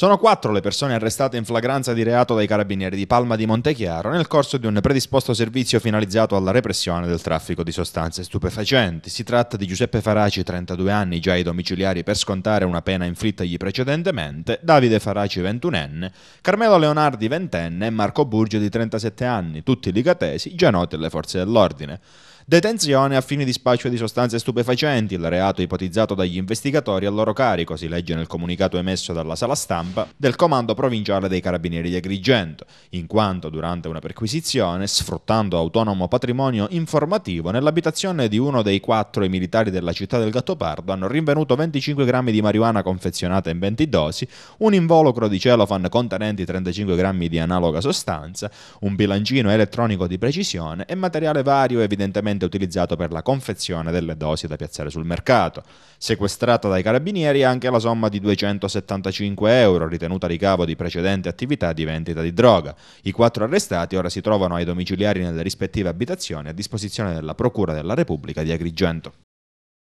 Sono quattro le persone arrestate in flagranza di reato dai carabinieri di Palma di Montechiaro nel corso di un predisposto servizio finalizzato alla repressione del traffico di sostanze stupefacenti. Si tratta di Giuseppe Faraci, 32 anni, già ai domiciliari per scontare una pena inflittagli precedentemente, Davide Faraci, 21enne, Carmelo Leonardi, 20enne e Marco Burgio, di 37 anni, tutti ligatesi, già noti alle forze dell'ordine. Detenzione a fini di spaccio di sostanze stupefacenti, il reato ipotizzato dagli investigatori a loro carico, si legge nel comunicato emesso dalla sala stampa stampa del Comando Provinciale dei Carabinieri di Agrigento, in quanto durante una perquisizione, sfruttando autonomo patrimonio informativo, nell'abitazione di uno dei quattro i militari della città del Gattopardo hanno rinvenuto 25 grammi di marijuana confezionata in 20 dosi, un involucro di celofan contenenti 35 grammi di analoga sostanza, un bilancino elettronico di precisione e materiale vario evidentemente utilizzato per la confezione delle dosi da piazzare sul mercato. Sequestrata dai carabinieri anche la somma di 275 euro euro ritenuta ricavo di precedente attività di vendita di droga. I quattro arrestati ora si trovano ai domiciliari nelle rispettive abitazioni a disposizione della Procura della Repubblica di Agrigento.